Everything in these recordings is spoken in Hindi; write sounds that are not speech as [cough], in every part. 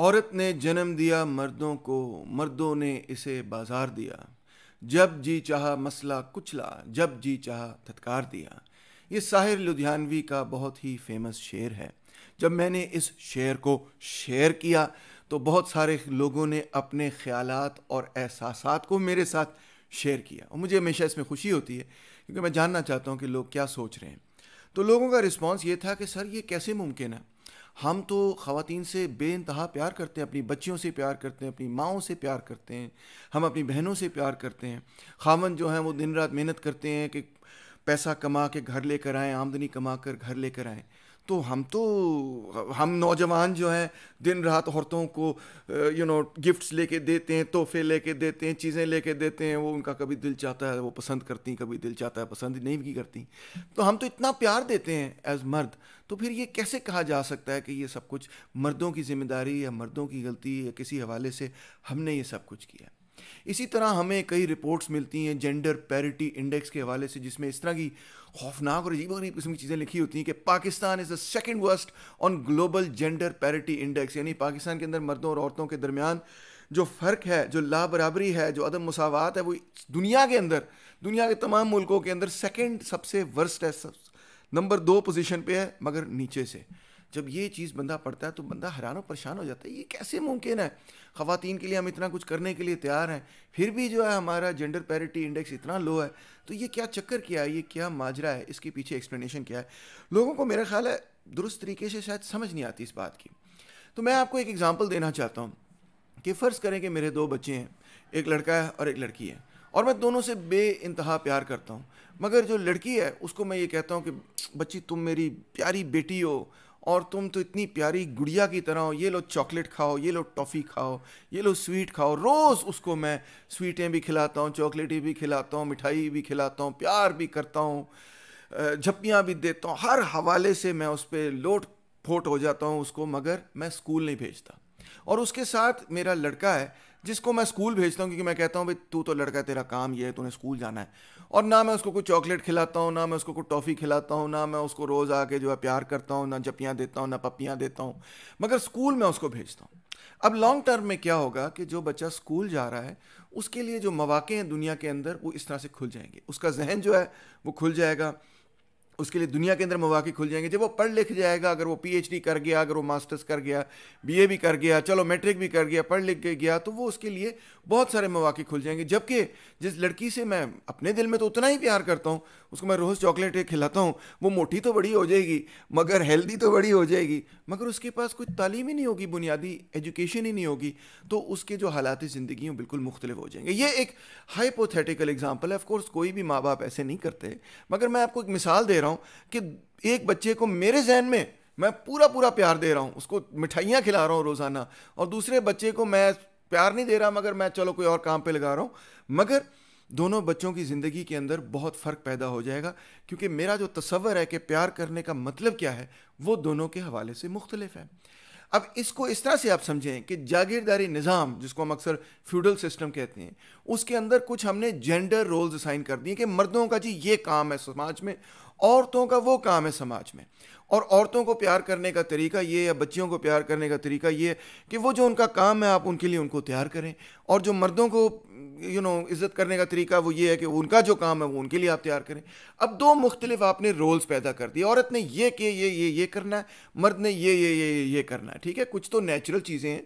औरत ने जन्म दिया मर्दों को मर्दों ने इसे बाजार दिया जब जी चाह मसला कुचला जब जी चाह थत्कार दिया ये साहिर लुधियानवी का बहुत ही फेमस शेर है जब मैंने इस शेर को शेयर किया तो बहुत सारे लोगों ने अपने ख्याल और एहसास को मेरे साथ शेयर किया और मुझे हमेशा इसमें खुशी होती है क्योंकि मैं जानना चाहता हूँ कि लोग क्या सोच रहे हैं तो लोगों का रिस्पॉन्स ये था कि सर ये कैसे मुमकिन है हम तो ख़वान से बे प्यार करते हैं अपनी बच्चियों से प्यार करते हैं अपनी माओं से प्यार करते हैं हम अपनी बहनों से प्यार करते हैं खामन जो हैं वो दिन रात मेहनत करते हैं कि पैसा कमा के घर लेकर आएँ आमदनी कमा कर घर लेकर आएँ तो हम तो हम नौजवान जो हैं दिन रात औरतों को यू नो गिफ्ट्स लेके देते हैं तोहफे लेके देते हैं चीज़ें लेके देते हैं वो उनका कभी दिल चाहता है वो पसंद करती हैं कभी दिल चाहता है पसंद नहीं भी करती तो हम तो इतना प्यार देते हैं एज मर्द तो फिर ये कैसे कहा जा सकता है कि ये सब कुछ मर्दों की जिम्मेदारी या मर्दों की गलती या किसी हवाले से हमने ये सब कुछ किया इसी तरह हमें कई रिपोर्ट्स मिलती हैं जेंडर पैरिटी इंडेक्स के हवाले से जिसमें इस तरह की खौफनाक और अजीब अजीब किस्म की चीज़ें लिखी होती हैं कि Pakistan is the second worst on global gender parity index यानी पाकिस्तान के अंदर मर्दों और औरतों के दरमियान जो फ़र्क है जो ला बराबरी है जो अदम मसावत है वो दुनिया के अंदर दुनिया के तमाम मुल्कों के अंदर सेकेंड सबसे वर्स्ट है सब नंबर दो पोजिशन पे है मगर नीचे से जब ये चीज़ बंदा पढ़ता है तो बंदा हैरान और परेशान हो जाता है ये कैसे मुमकिन है ख़वान के लिए हम इतना कुछ करने के लिए तैयार हैं फिर भी जो है हमारा जेंडर पैरिटी इंडेक्स इतना लो है तो ये क्या चक्कर क्या है ये क्या माजरा है इसके पीछे एक्सप्लेनेशन क्या है लोगों को मेरा ख्याल है दुरुस्त तरीके से शायद समझ नहीं आती इस बात की तो मैं आपको एक एग्ज़ाम्पल देना चाहता हूँ कि फ़र्ज़ करें कि मेरे दो बच्चे हैं एक लड़का है और एक लड़की है और मैं दोनों से बे इंतहा प्यार करता हूँ मगर जो लड़की है उसको मैं ये कहता हूँ कि बच्ची तुम मेरी प्यारी बेटी हो और तुम तो इतनी प्यारी गुड़िया की तरह हो ये लो चॉकलेट खाओ ये लो टॉफ़ी खाओ ये लो स्वीट खाओ रोज़ उसको मैं स्वीटें भी खिलाता हूँ चॉकलेटें भी खिलाता हूँ मिठाई भी खिलाता हूँ प्यार भी करता हूँ झप्पियाँ भी देता हूँ हर हवाले से मैं उस पर लोट फोट हो जाता हूँ उसको मगर मैं स्कूल नहीं भेजता और उसके साथ मेरा लड़का है जिसको मैं स्कूल भेजता हूँ क्योंकि मैं कहता हूँ भाई तू तो लड़का तेरा काम ये है तूने स्कूल जाना है और ना मैं उसको कोई चॉकलेट खिलाता हूँ ना मैं उसको कोई टॉफ़ी खिलाता हूँ ना मैं उसको रोज़ आके जो है प्यार करता हूँ ना जपियाँ देता हूँ ना पपियाँ देता हूँ मगर स्कूल में उसको भेजता हूँ अब लॉन्ग टर्म में क्या होगा कि जो बच्चा स्कूल जा रहा है उसके लिए जो मौाक़े हैं दुनिया के अंदर वो इस तरह से खुल जाएंगे उसका जहन जो है वो खुल जाएगा उसके लिए दुनिया के अंदर मौाक़ खुल जाएंगे जब वो पढ़ लिख जाएगा अगर वो पीएचडी कर गया अगर वो मास्टर्स कर गया बीए भी कर गया चलो मैट्रिक भी कर गया पढ़ लिख के गया तो वो उसके लिए बहुत सारे मौाक़ खुल जाएंगे जबकि जिस लड़की से मैं अपने दिल में तो उतना ही प्यार करता हूँ उसको मैं रोज़ चॉकलेट खिलाता हूँ वो मोटी तो बड़ी हो जाएगी मगर हेल्दी तो बड़ी हो जाएगी मगर उसके पास कोई तालीम ही नहीं होगी बुनियादी एजुकेशन ही नहीं होगी तो उसके जो हालात ज़िंदगी हैं बिल्कुल मुख्तलिफ हो जाएंगे ये एक हाइपोथेटिकल एग्जाम्पल है ऑफकोर्स कोई भी माँ बाप ऐसे नहीं करते मगर मैं आपको एक मिसाल दे रहा हूँ कि एक बच्चे को मेरे जहन में मैं पूरा पूरा प्यार दे रहा हूँ उसको मिठाइयाँ खिला रहा हूँ रोज़ाना और दूसरे बच्चे को मैं प्यार नहीं दे रहा मगर मैं चलो कोई और काम पे लगा रहा हूँ मगर दोनों बच्चों की ज़िंदगी के अंदर बहुत फ़र्क पैदा हो जाएगा क्योंकि मेरा जो तस्वर है कि प्यार करने का मतलब क्या है वो दोनों के हवाले से मुख्तलिफ है अब इसको इस तरह से आप समझें कि जागीरदारी निज़ाम जिसको हम अक्सर फ्यूडल सिस्टम कहते हैं उसके अंदर कुछ हमने जेंडर रोल्स असाइन कर दिए कि मर्दों का जी ये काम है समाज में औरतों का वो काम है समाज में और औरतों को प्यार करने का तरीका ये या बच्चियों को प्यार करने का तरीका ये कि वो जो उनका काम है आप उनके लिए उनको तैयार करें और जो मर्दों को यू नो इज़्ज़त करने का तरीका वो ये है कि उनका जो काम है वो उनके लिए आप तैयार करें अब दो मुख्तलिफ आपने रोल्स पैदा कर दिए औरत ने ये कि ये ये ये करना है मर्द ने ये ये ये ये करना है ठीक है कुछ तो नेचुरल चीज़ें हैं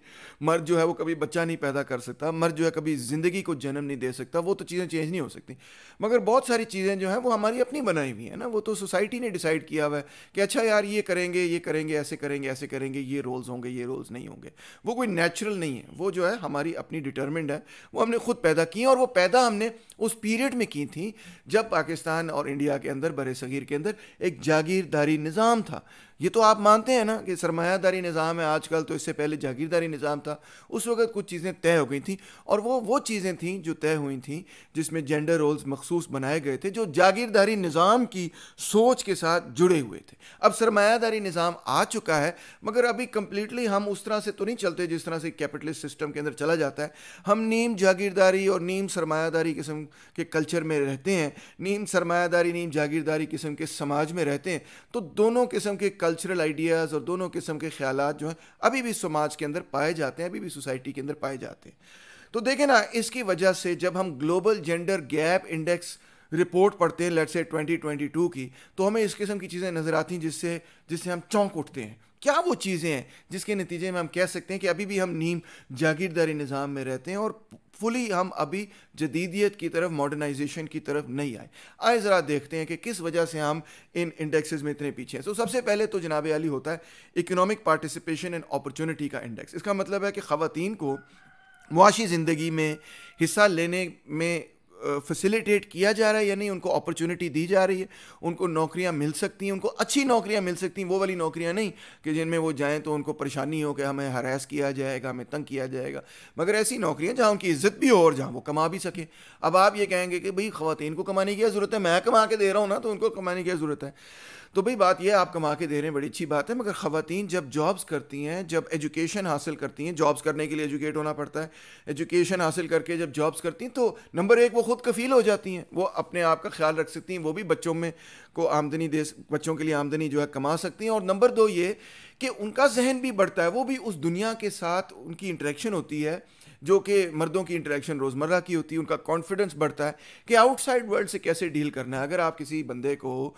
मर्द जो है वो कभी बच्चा नहीं पैदा कर सकता मर्द जो है कभी ज़िंदगी को जन्म नहीं दे सकता वो तो चीज़ें चेंज नहीं हो सकती मगर बहुत सारी चीज़ें जो हैं वो हमारी अपनी बनाई हुई हैं ना वो तो सोसाइटी ने डिसाइड किया हुआ है कि अच्छा यार यार ये करेंगे ये करेंगे ऐसे करेंगे ऐसे करेंगे ये रोल्स होंगे ये रोल्स नहीं होंगे वो कोई नेचुरल नहीं है वो जो है हमारी अपनी डिटर्मेंट है वो हमने खुद पैदा की और वो पैदा हमने उस पीरियड में की थी जब पाकिस्तान और इंडिया के अंदर बरे सग़ीर के अंदर एक जागीरदारी निज़ाम था ये तो आप मानते हैं ना कि सरमायादारी निज़ाम है आजकल तो इससे पहले जागीरदारी निज़ाम था उस वक्त कुछ चीज़ें तय हो गई थी और वो वो चीज़ें थीं जो तय हुई थी जिसमें जेंडर रोल्स मखसूस बनाए गए थे जो जागीरदारी निज़ाम की सोच के साथ जुड़े हुए थे अब सरमायादारी निज़ाम आ चुका है मगर अभी कम्प्लीटली हम उस तरह से तो नहीं चलते जिस तरह से कैपिटलिस्ट सिस्टम के अंदर चला जाता है हम नीम जागीरदारी और नीम सरमायादारी किस्म के कल्चर में रहते हैं नीम सरमायादारी नीम जागीरदारी किस्म के समाज में रहते हैं तो दोनों किस्म के कल्चरल आइडियाज़ और दोनों किस्म के ख्याल जो हैं अभी भी समाज के अंदर पाए जाते हैं अभी भी सोसाइटी के अंदर पाए जाते हैं तो देखें ना इसकी वजह से जब हम global gender gap index report पढ़ते हैं लेट से 2022 की तो हमें इस किस्म की चीज़ें नज़र आती हैं जिससे जिससे हम चौंक उठते हैं क्या वो चीज़ें हैं जिसके नतीजे में हम कह सकते हैं कि अभी भी हम नीम जागीरदारी निज़ाम में रहते हैं और फुली हम अभी जदीदियत की तरफ मॉडर्नाइजेशन की तरफ नहीं आए आए ज़रा देखते हैं कि किस वजह से हम इन इंडेक्सेस में इतने पीछे हैं सो so, सबसे पहले तो जनाब अली होता है इकोनॉमिक पार्टिसिपेशन एंड अपॉर्चुनिटी का इंडेक्स इसका मतलब है कि ख़वान को मुआशी ज़िंदगी में हिस्सा लेने में फैसिलिटेट किया जा रहा है या नहीं उनको अपॉर्चुनिटी दी जा रही है उनको नौकरियां मिल सकती हैं उनको अच्छी नौकरियां मिल सकती हैं वो वाली नौकरियां नहीं कि जिनमें वो जाएं तो उनको परेशानी हो कि हमें हरास किया जाएगा हमें तंग किया जाएगा मगर ऐसी नौकरियाँ जहाँ उनकी इज्जत भी हो और जहाँ वो कमा भी सकें अब आप ये कहेंगे कि भाई खुवान को कमाने की ज़रूरत है मैं कमा के दे रहा हूँ ना तो उनको कमाने की ज़रूरत है तो भाई बात यह आप कमा के दे रहे हैं बड़ी अच्छी बात है मगर खातन जब जॉब्स करती हैं जब एजुकेशन हासिल करती हैं जॉब्स करने के लिए एजुकेट होना पड़ता है एजुकेशन हासिल करके जब जॉब्स करती हैं तो नंबर एक वो खुद खुद कफील हो जाती हैं वो अपने आप का ख्याल रख सकती हैं वो भी बच्चों में को आमदनी दे बच्चों के लिए आमदनी जो है कमा सकती हैं और नंबर दो ये कि उनका जहन भी बढ़ता है वो भी उस दुनिया के साथ उनकी इंट्रैक्शन होती है जो कि मर्दों की इंटरेक्शन रोज़मर्रा की होती है उनका कॉन्फिडेंस बढ़ता है कि आउटसाइड वर्ल्ड से कैसे डील करना है अगर आप किसी बंदे को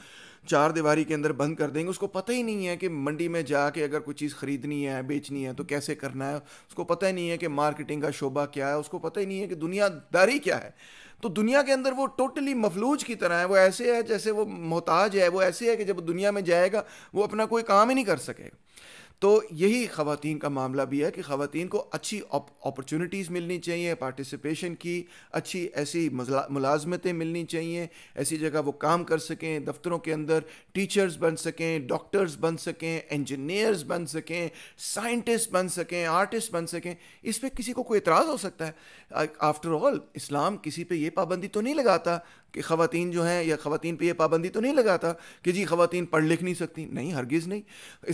चार दीवारी के अंदर बंद कर देंगे उसको पता ही नहीं है कि मंडी में जाके अगर कोई चीज़ ख़रीदनी है बेचनी है तो कैसे करना है उसको पता ही नहीं है कि मार्केटिंग का शोबा क्या है उसको पता ही नहीं है कि दुनियादारी क्या है तो दुनिया के अंदर वो टोटली मफलूज की तरह है वो ऐसे है जैसे वो मोहताज है वो ऐसे है कि जब दुनिया में जाएगा वो अपना कोई काम ही नहीं कर सकेगा तो यही खातन का मामला भी है कि खातन को अच्छी अपॉर्चुनिटीज़ मिलनी चाहिए पार्टिसिपेशन की अच्छी ऐसी मुलाजमतें मिलनी चाहिए ऐसी जगह वो काम कर सकें दफ्तरों के अंदर टीचर्स बन सकें डॉक्टर्स बन सकें इंजीनियर्स बन सकें साइंटिस्ट बन सकें आर्टिस्ट बन सकें इस पर किसी को कोई इतराज़ हो सकता है आफ्टर ऑल इस्लाम किसी पर यह पाबंदी तो नहीं लगाता कि ख़वान जो हैं या खातन पर यह पाबंदी तो नहीं लगाता कि जी ख़वान पढ़ लिख नहीं सकती नहीं हरगिज़ नहीं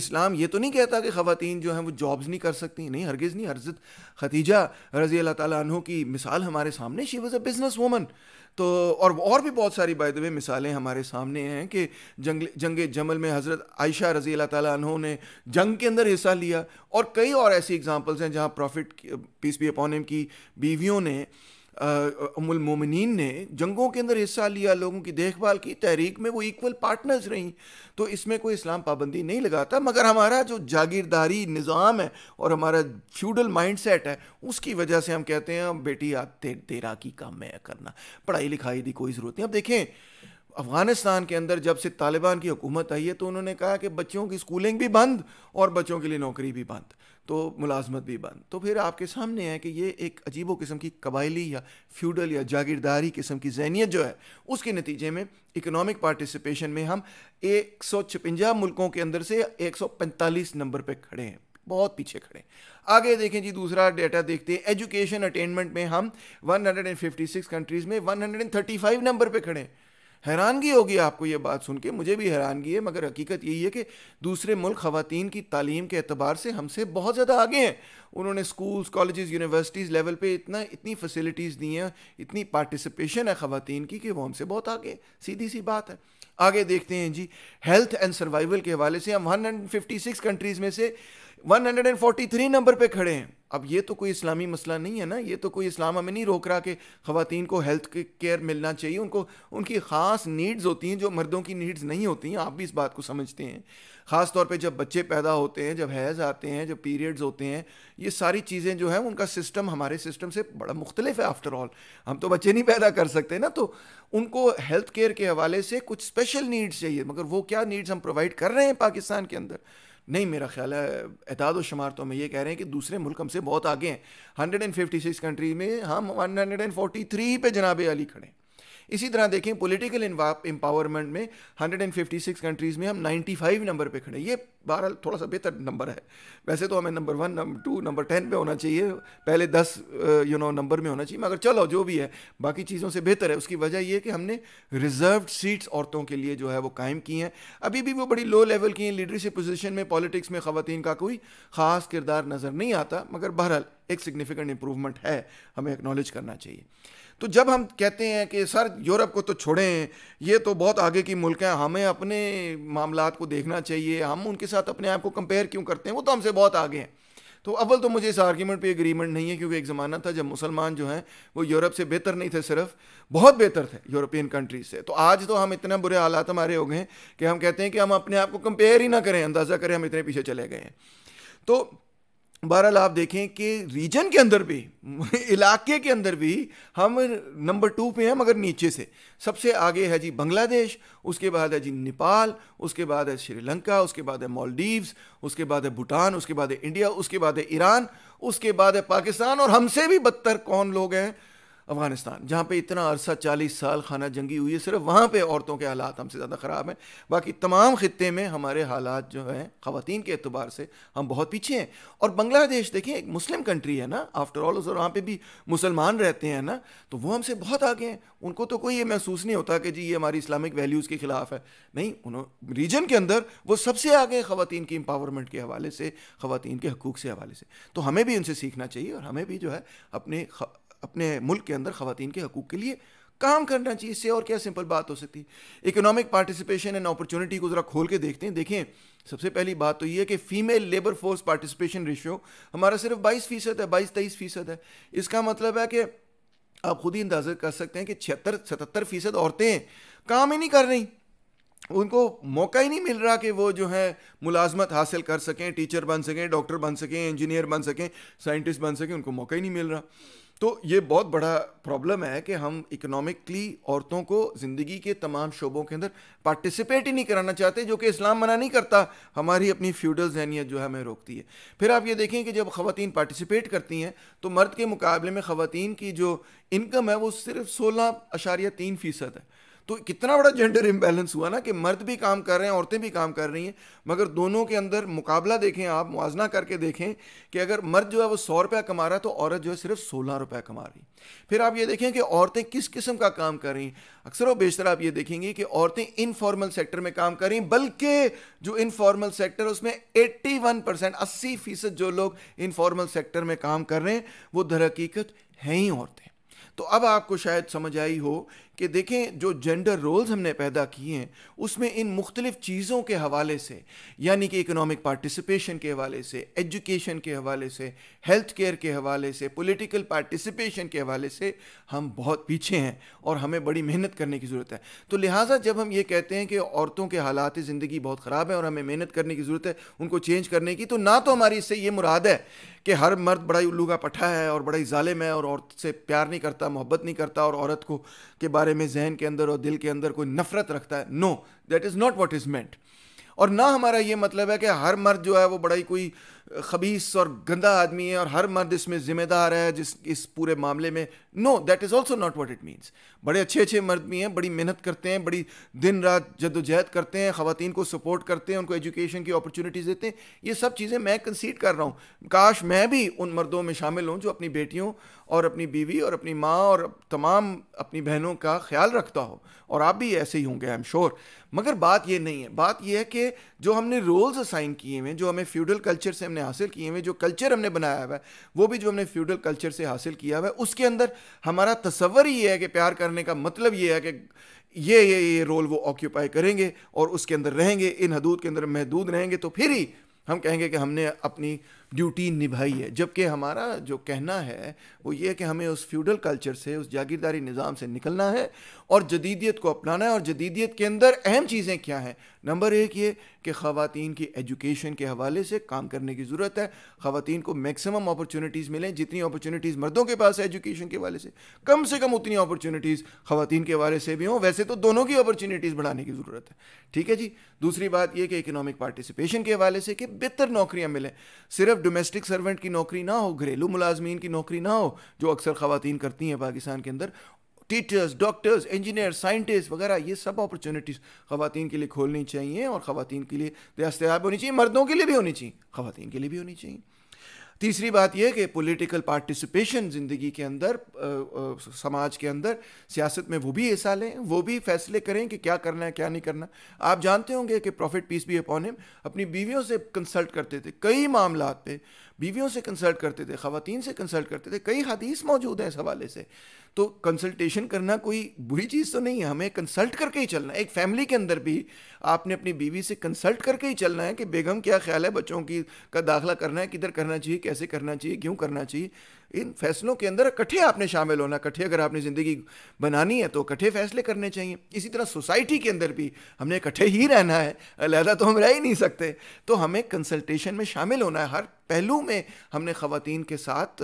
इस्लाम ये तो नहीं कहता कि ख़वान जो हैं वो जॉब्स नहीं कर सकती नहीं हरगिज़ नहीं हरजत खतीजा रज़ी अल्लाह तु की मिसाल हमारे सामने she was a business woman तो और और भी बहुत सारी बात हुए मिसालें हमारे सामने हैं कि जंग जंग जमल में हज़रत आयशा रज़ी अल्लाह तु ने जंग के अंदर हिस्सा लिया और कई और ऐसी एग्ज़ाम्पल्स हैं जहाँ प्रॉफिट पीस बी अपॉन की बीवियों ने अमुलमोमिन ने जंगों के अंदर हिस्सा लिया लोगों की देखभाल की तहरीक में वो इक्वल पार्टनर्स रहीं तो इसमें कोई इस्लाम पाबंदी नहीं लगाता मगर हमारा जो जागीरदारी निज़ाम है और हमारा फ्यूडल माइंड सेट है उसकी वजह से हम कहते हैं बेटी आप तेरा की काम है करना पढ़ाई लिखाई की कोई ज़रूरत नहीं अब देखें अफ़गानिस्तान के अंदर जब से तालिबान की हुकूमत आई है तो उन्होंने कहा कि बच्चों की स्कूलिंग भी बंद और बच्चों के लिए नौकरी भी बंद तो मुलाजमत भी बंद तो फिर आपके सामने है कि ये एक अजीबो किस्म की कबायली या फ्यूडल या जागीरदारी किस्म की जहनीत जो है उसके नतीजे में इकनॉमिक पार्टिसिपेशन में हम एक सौ छपंजा मुल्कों के अंदर से एक सौ पैंतालीस नंबर पर खड़े हैं बहुत पीछे खड़े आगे देखें जी दूसरा डेटा देखते हैं एजुकेशन अटेनमेंट में हम 156 कंट्रीज़ में 135 नंबर पे खड़े हैं हैरानगी होगी आपको ये बात सुन के मुझे भी हैरानगी है मगर हकीकत यही है कि दूसरे मुल्क ख़ातन की तालीम के अतबार से हमसे बहुत ज़्यादा आगे हैं उन्होंने स्कूल्स कॉलेजेस यूनिवर्सिटीज़ लेवल पे इतना इतनी फैसिलिटीज़ दी हैं इतनी पार्टिसिपेशन है ख़वान की कि वो हमसे बहुत आगे सीधी सी बात है आगे देखते हैं जी हेल्थ एंड सर्वाइवल के हवाले से हम 156 कंट्रीज़ में से 143 नंबर पे खड़े हैं अब ये तो कोई इस्लामी मसला नहीं है ना ये तो कोई इस्लाम हमें नहीं रोक रहा कि ख़वातीन को हेल्थ केयर मिलना चाहिए उनको उनकी ख़ास नीड्स होती हैं जो मर्दों की नीड्स नहीं होती हैं आप भी इस बात को समझते हैं ख़ास तौर पे जब बच्चे पैदा होते हैं जब हैज़ आते हैं जब पीरियड्स होते हैं ये सारी चीज़ें जो हैं उनका सिस्टम हमारे सिस्टम से बड़ा मुख्तलिफ है आफ्टर ऑल हम तो बच्चे नहीं पैदा कर सकते ना तो उनको हेल्थ केयर के हवाले से कुछ स्पेशल नीड्स चाहिए मगर वो क्या नीड्स हम प्रोवाइड कर रहे हैं पाकिस्तान के अंदर नहीं मेरा ख्याल है एताद शुमार तो हमें ये कह रहे हैं कि दूसरे मुल्क हमसे बहुत आगे हैं 156 कंट्री में हम 143 पे जनाब अली खड़े हैं इसी तरह देखें पॉलिटिकल एम्पावरमेंट में 156 कंट्रीज़ में हम 95 नंबर पे खड़े ये बहरहाल थोड़ा सा बेहतर नंबर है वैसे तो हमें number one number two number ten पे होना चाहिए पहले दस यू नो नंबर में होना चाहिए मगर चलो जो भी है बाकी चीज़ों से बेहतर है उसकी वजह यह कि हमने रिजर्व सीट्स औरतों के लिए जो है वो कायम की हैं अभी भी वो बड़ी लो लेवल की हैं लीडरशिप पोजिशन में पॉलिटिक्स में ख़वान का कोई ख़ास किरदार नज़र नहीं आता मगर बहरहाल एक सिग्निफिकेंट इंप्रूवमेंट है हमें एक्नॉलेज करना चाहिए तो जब हम कहते हैं कि सर यूरोप को तो छोड़ें ये तो बहुत आगे की मुल्क हैं हमें अपने मामला को देखना चाहिए हम उनके साथ अपने आप को कंपेयर क्यों करते हैं वो तो हमसे बहुत आगे हैं तो अव्वल तो मुझे इस आर्ग्यूमेंट पे एग्रीमेंट नहीं है क्योंकि एक ज़माना था जब मुसलमान जो हैं वो यूरोप से बेहतर नहीं थे सिर्फ बहुत बेहतर थे यूरोपियन कंट्रीज से तो आज तो हम इतना बुरे हालात हमारे हो गए हैं कि हम कहते हैं कि हम अपने आप को कंपेयर ही ना करें अंदाज़ा करें हम इतने पीछे चले गए हैं तो बहरहाल आप देखें कि रीजन के अंदर भी [laughs] इलाके के अंदर भी हम नंबर टू पे हैं मगर नीचे से सबसे आगे है जी बांग्लादेश उसके बाद है जी नेपाल उसके बाद है श्रीलंका उसके बाद है मालदीव्स उसके बाद है भूटान उसके बाद है इंडिया उसके बाद है ईरान उसके बाद है पाकिस्तान और हमसे भी बदतर कौन लोग हैं अफगानिस्तान जहाँ पे इतना अरसा चालीस साल खाना जंगी हुई है सिर्फ वहाँ पे औरतों के हालात हमसे ज़्यादा ख़राब हैं बाकी तमाम ख़त्े में हमारे हालात जो हैं ख़वान के अतबार से हम बहुत पीछे हैं और बांग्लादेश देखें एक मुस्लिम कंट्री है ना आफ्टर ऑल उस वहाँ पर भी मुसलमान रहते हैं ना तो वो हमसे बहुत आगे हैं उनको तो कोई ये महसूस नहीं होता कि जी ये हमारी इस्लामिक वैल्यूज़ के ख़िलाफ़ है नहीं उन्होंने रीजन के अंदर वो सबसे आगे ख़वान की एम्पावरमेंट के हवाले से ख़वान के हकूक़ के हवाले से तो हमें भी उनसे सीखना चाहिए और हमें भी जो है अपने अपने मुल्क के अंदर खातन के हकूक़ के लिए काम करना चाहिए इससे और क्या सिंपल बात हो सकती है इकोनॉमिक पार्टिसिपेशन एंड अपॉर्चुनिटी को ज़रा खोल के देखते हैं देखें सबसे पहली बात तो ये है कि female labour force participation ratio हमारा सिर्फ 22 फीसद है 22 तेईस फीसद है इसका मतलब है कि आप खुद ही अंदाजा कर सकते हैं कि छिहत्तर सतहत्तर फीसद औरतें काम ही नहीं कर रही उनको मौका ही नहीं मिल रहा कि वो जो है मुलाजमत हासिल कर सकें टीचर बन सकें डॉक्टर बन सकें इंजीनियर बन सकें साइंटिस्ट बन सकें उनको मौका ही नहीं मिल रहा तो ये बहुत बड़ा प्रॉब्लम है कि हम इकोनॉमिकली औरतों को ज़िंदगी के तमाम शोबों के अंदर पार्टिसिपेट ही नहीं कराना चाहते जो कि इस्लाम मना नहीं करता हमारी अपनी फ्यूडल जहनीत जो है हमें रोकती है फिर आप ये देखें कि जब खातन पार्टिसिपेट करती हैं तो मर्द के मुकाबले में ख़वान की जो इनकम है वो सिर्फ सोलह अशारिया तीन फ़ीसद है तो कितना बड़ा जेंडर इम्बेलेंस हुआ ना कि मर्द भी काम कर रहे हैं औरतें भी काम कर रही हैं मगर दोनों के अंदर मुकाबला देखें आप मुआजना करके देखें कि अगर मर्द जो है वो सौ रुपया कमा रहा है तो औरत जो है सिर्फ सोलह रुपया कमा रही फिर आप ये देखें कि औरतें किस किस्म का काम कर रही हैं अक्सर व बेशतर आप ये देखेंगे कि औरतें इनफॉर्मल सेक्टर में काम कर रही हैं बल्कि जो इनफॉर्मल सेक्टर उसमें एट्टी वन परसेंट अस्सी फीसद जो लोग इनफॉर्मल सेक्टर में काम कर रहे हैं वो दर हकीकत हैं ही औरतें तो अब आपको शायद समझ आई हो कि देखें जो जेंडर रोल्स हमने पैदा किए हैं उसमें इन मुख्तलिफ चीज़ों के हवाले से यानी कि इकनॉमिक पार्टिसिपेशन के हवाले से एजुकेशन के हवाले से हेल्थ केयर के हवाले से पॉलिटिकल पार्टिसिपेशन के हवाले से हम बहुत पीछे हैं और हमें बड़ी मेहनत करने की ज़रूरत है तो लिहाजा जब हम ये कहते हैं कि औरतों के हालात ज़िंदगी बहुत ख़राब हैं और हमें मेहनत करने की ज़रूरत है उनको चेंज करने की तो ना तो हमारी इससे ये मुराद है कि हर मर्द बड़ा उल्लू का पठा है और बड़ा ही ालिम है और औरत से प्यार नहीं करता मोहब्बत नहीं करता और औरत को के बारे बारे में जहन के अंदर और दिल के अंदर कोई नफरत रखता है no that is not what is meant और ना हमारा ये मतलब है कि हर मर्द जो है वो बड़ा ही कोई खबीस और गंदा आदमी है और हर मर्द इसमें जिम्मेदार है जिस इस पूरे मामले में no that is also not what it means बड़े अच्छे अच्छे मर्द भी हैं बड़ी मेहनत करते हैं बड़ी दिन रात जद्दोजहद करते हैं खातन को सपोर्ट करते हैं उनको एजुकेशन की अपॉर्चुनिटीज़ देते हैं ये सब चीज़ें मैं कंसीड कर रहा हूँ काश मैं भी उन मर्दों में शामिल हूँ जो अपनी बेटियों और अपनी बीवी और अपनी माँ और तमाम अपनी बहनों का ख्याल रखता हो और आप भी ऐसे ही होंगे आई एम श्योर मगर बात ये नहीं है बात यह है कि जो हमने रोल्स असाइन किए हैं जो हमें फ्यूडल कल्चर से हमने हासिल किए हुए जो कल्चर हमने बनाया हुआ है वो भी जो हमने फ्यूडल कल्चर से हासिल किया हुआ है उसके अंदर हमारा तस्वर ये है कि प्यार करने का मतलब ये है कि ये ये ये रोल वो ऑक्यूपाई करेंगे और उसके अंदर रहेंगे इन हदूद के अंदर महदूद रहेंगे तो फिर ही हम कहेंगे कि हमने अपनी ड्यूटी निभाई है जबकि हमारा जो कहना है वो ये है कि हमें उस फ्यूडल कल्चर से उस जागीरदारी निज़ाम से निकलना है और जदीदियत को अपनाना है और जदीदियत के अंदर अहम चीज़ें क्या हैं नंबर एक ये कि खातन की एजुकेशन के हवाले से काम करने की ज़रूरत है खातन को मैक्सिमम अपॉर्चुनिटीज़ मिलें जितनी अपॉर्चुनिटीज़ मर्दों के पास है एजुकेशन के हवाले से कम से कम उतनी अपॉर्चुनिटीज़ खातन के हवाले से भी हों वैसे तो दोनों की अपॉर्चुनिटीज़ बढ़ाने की ज़रूरत है ठीक है जी दूसरी बात यह कि इकनॉमिक पार्टिसिपेशन के हवाले से कि बेहतर नौकरियाँ मिलें सिर्फ सिर्फ डोमेस्टिक सर्वेंट की नौकरी ना हो घरेलू मुलाजमीन की नौकरी ना हो जो अक्सर खातन करती हैं पाकिस्तान के अंदर टीचर्स डॉक्टर्स इंजीनियर साइंटिस्ट वगैरह ये सब अपॉर्चुनिटीज़ खातन के लिए खोलनी चाहिए और ख़वान के लिए दस्तियाब होनी चाहिए मर्दों के लिए भी होनी चाहिए खातन के लिए भी होनी चाहिए तीसरी बात यह कि पॉलिटिकल पार्टिसिपेशन ज़िंदगी के अंदर समाज के अंदर सियासत में वो भी हिस्सा लें वो भी फैसले करें कि क्या करना है क्या नहीं करना आप जानते होंगे कि prophet peace be upon him अपनी बीवियों से कंसल्ट करते थे कई मामला पे बीवियों से कंसल्ट करते थे ख़वान से कंसल्ट करते थे कई हदीस मौजूद हैं इस हवाले से तो कंसल्टेशन करना कोई बुरी चीज़ तो नहीं है हमें कंसल्ट करके ही चलना है एक फैमिली के अंदर भी आपने अपनी बीवी से कंसल्ट करके ही चलना है कि बेगम क्या ख्याल है बच्चों की का दाखला करना है किधर करना चाहिए कैसे करना चाहिए क्यों करना चाहिए इन फैसलों के अंदर इकट्ठे आपने शामिल होना इकट्ठे अगर आपने ज़िंदगी बनानी है तो इकट्ठे फैसले करने चाहिए इसी तरह सोसाइटी के अंदर भी हमने इकट्ठे ही रहना है अलहदा तो हम रह ही नहीं सकते तो हमें कंसल्टेशन में शामिल होना है हर पहलू में हमने ख़वान के साथ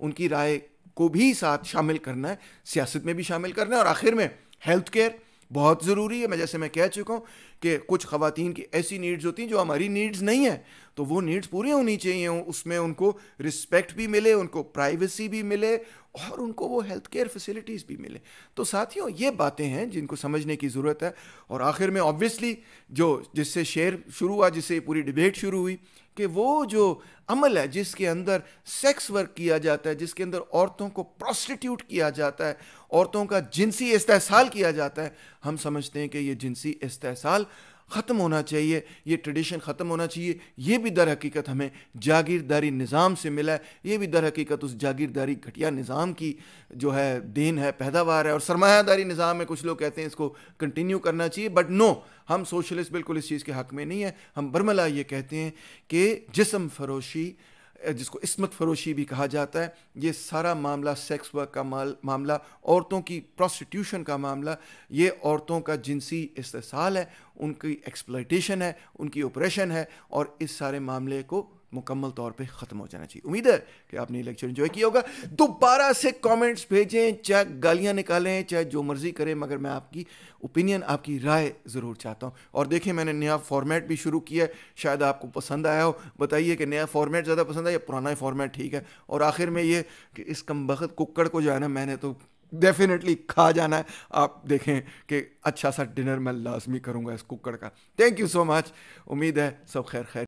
उनकी राय को भी साथ शामिल करना है सियासत में भी शामिल करना है और आखिर में हेल्थ केयर बहुत ज़रूरी है मैं जैसे मैं कह चुका हूँ कि कुछ खातन की ऐसी नीड्स होती हैं जो हमारी नीड्स नहीं है तो वो नीड्स पूरी होनी चाहिए उसमें उनको रिस्पेक्ट भी मिले उनको प्राइवेसी भी मिले और उनको वो हेल्थ केयर फैसिलिटीज़ भी मिले तो साथियों ये बातें हैं जिनको समझने की ज़रूरत है और आखिर में ऑब्वियसली जो जिससे शेयर शुरू हुआ जिससे पूरी डिबेट शुरू हुई कि वो जो अमल है जिसके अंदर सेक्स वर्क किया जाता है जिसके अंदर औरतों को प्रोस्टिट्यूट किया जाता है औरतों का जिनसी इस्तेसाल किया जाता है हम समझते हैं कि ये जिनसी इस्तेसाल ख़त्म होना चाहिए ये ट्रेडिशन ख़त्म होना चाहिए ये भी दर हकीकत हमें जागीरदारी निज़ाम से मिला है ये भी दर हकीकत उस जागीरदारी घटिया निज़ाम की जो है देन है पैदावार है और सरमायादारी निज़ाम में कुछ लोग कहते हैं इसको कंटिन्यू करना चाहिए बट नो हम सोशलिस्ट बिल्कुल इस चीज़ के हक़ में नहीं है हम बरमला ये कहते हैं कि जिसम फरोशी जिसको इसमत फरोशी भी कहा जाता है ये सारा मामला सेक्स वर्क का मामला औरतों की प्रोस्टिट्यूशन का मामला ये औरतों का जिनसी इस्तेसाल है उनकी एक्सप्लाइटेशन है उनकी ऑपरेशन है और इस सारे मामले को मुकम्मल तौर पे ख़त्म हो जाना चाहिए उम्मीद है कि आपने ये लेक्चर इन्जॉय किया होगा दोबारा से कमेंट्स भेजें चाहे गालियाँ निकालें चाहे जो मर्ज़ी करें मगर मैं आपकी ओपिनियन आपकी राय ज़रूर चाहता हूँ और देखें मैंने नया फॉर्मेट भी शुरू किया है शायद आपको पसंद आया हो बताइए कि नया फॉर्मेट ज़्यादा पसंद आया पुराना फॉर्मेट ठीक है और आखिर में ये कि इस कम वक्त कुकड़ को जो है ना मैंने तो डेफिनेटली खा जाना है आप देखें कि अच्छा सा डिनर मैं लाजमी करूँगा इस कुकड़ का थैंक यू सो मच उम्मीद है सब खैर खैर